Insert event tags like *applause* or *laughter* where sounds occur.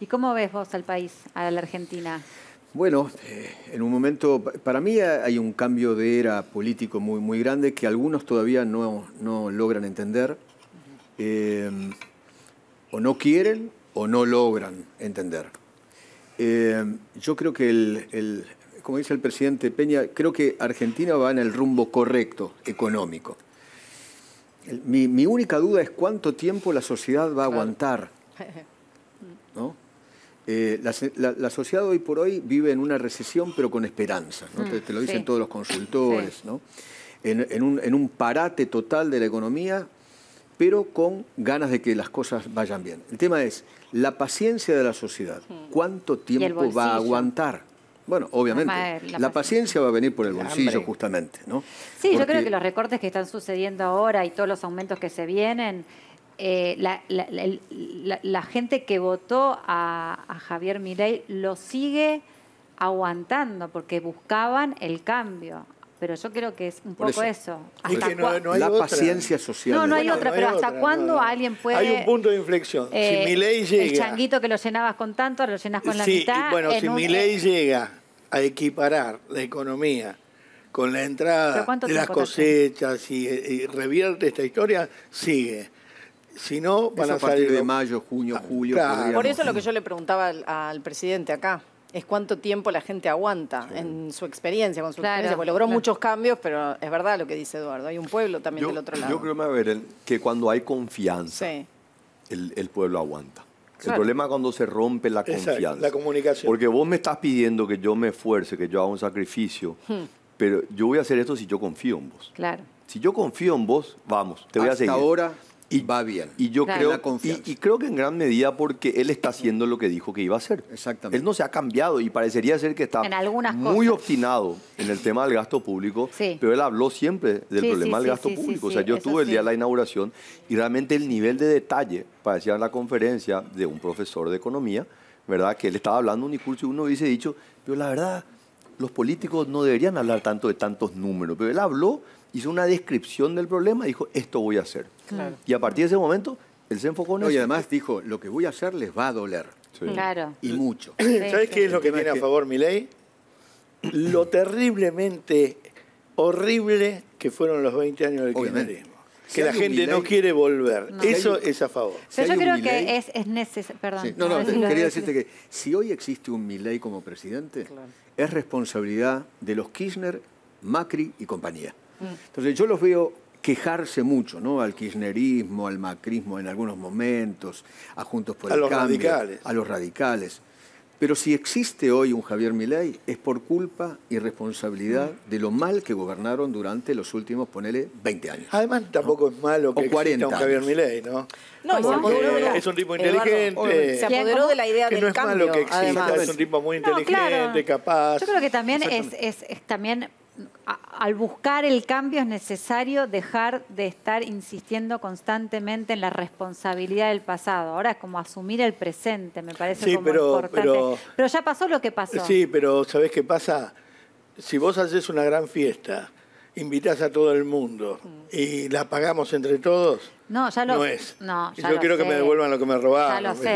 ¿Y cómo ves vos al país, a la Argentina? Bueno, eh, en un momento, para mí hay un cambio de era político muy, muy grande que algunos todavía no, no logran entender, eh, o no quieren o no logran entender. Eh, yo creo que, el, como dice el presidente Peña, creo que Argentina va en el rumbo correcto económico. mi, mi, única duda es cuánto tiempo la sociedad va a aguantar. *laughs* Eh, la, sociedad hoy por hoy vive en una recesión, pero con esperanza. ¿no? Mm, te, lo dicen todos los consultores, ¿no? En, un, parate total de la economía, pero con ganas de que las cosas vayan bien. El tema es la paciencia de la sociedad. Mm. ¿Cuánto tiempo va a aguantar? Bueno, obviamente, la, paciencia. va a venir por el bolsillo, justamente. ¿no? Sí, yo creo que los recortes que están sucediendo ahora y todos los aumentos que se vienen eh, la, la, gente que votó a, Javier Mirey lo sigue aguantando porque buscaban el cambio. Pero yo creo que es un poco eso. la paciencia social. No, no hay otra, pero ¿hasta cuándo alguien puede...? Hay un punto de inflexión. Eh, el changuito que lo llenabas con tanto, lo llenas con la mitad... bueno, si mi ley eh, llega a equiparar la economía con la entrada de las cosechas y revierte esta historia, sigue si no, van a, salir... de mayo, junio, ah, julio. Por eso lo que yo le preguntaba al, presidente acá es cuánto tiempo la gente aguanta en su experiencia, con su logró muchos cambios, pero es verdad lo que dice Eduardo, hay un pueblo también del otro lado. Yo creo, que cuando hay confianza, el, pueblo aguanta. El problema es cuando se rompe la confianza. la comunicación. Porque vos me estás pidiendo que yo me esfuerce, que yo haga un sacrificio, hmm. pero yo voy a hacer esto si yo confío en vos. Claro. Si yo confío en vos, vamos, te voy a seguir. Hasta Ahora, y, va bien. Y yo creo, y, creo que en gran medida porque él está haciendo lo que dijo que iba a hacer. Exactamente. Él no se ha cambiado y parecería ser que está muy obstinado en el tema del gasto público, pero él habló siempre del problema del gasto público. o sea, yo estuve el día de la inauguración y realmente el nivel de detalle, parecía en la conferencia de un profesor de economía, ¿verdad? Que él estaba hablando un discurso y uno hubiese dicho, pero la verdad, los políticos no deberían hablar tanto de tantos números, pero él habló, hizo una descripción del problema dijo, esto voy a hacer. Y a partir de ese momento, él se enfocó en eso. Y además dijo, lo que voy a hacer les va a doler. Claro. Y mucho. ¿Sabes qué es lo que tiene a favor mi ley? Lo terriblemente horrible que fueron los 20 años del kirchnerismo que la gente no quiere volver. Eso es a favor. Pero yo creo que es, es necesario. Perdón. No, no, quería decirte que si hoy existe un Milley como presidente, es responsabilidad de los Kirchner, Macri y compañía. Mm. Entonces yo los veo quejarse mucho, ¿no? Al kirchnerismo, al macrismo en algunos momentos, a Juntos por a los radicales. a los radicales. Pero si existe hoy un Javier Milei es por culpa y responsabilidad de lo mal que gobernaron durante los últimos, ponele, 20 años. Además tampoco es malo que 40 exista un Javier Milei, ¿no? No, es un tipo inteligente. se apoderó de la idea que del no es malo que exista, es un tipo muy inteligente, capaz. Yo creo que también es, es, también al buscar el cambio es necesario dejar de estar insistiendo constantemente en la responsabilidad del pasado. Ahora es como asumir el presente, me parece sí, como pero, importante. Pero, ya pasó lo que pasó. Sí, pero ¿sabés qué pasa? Si vos haces una gran fiesta, invitas a todo el mundo y la pagamos entre todos, no, ya no es. Yo quiero que me devuelvan lo que me robaron. Ya lo sé.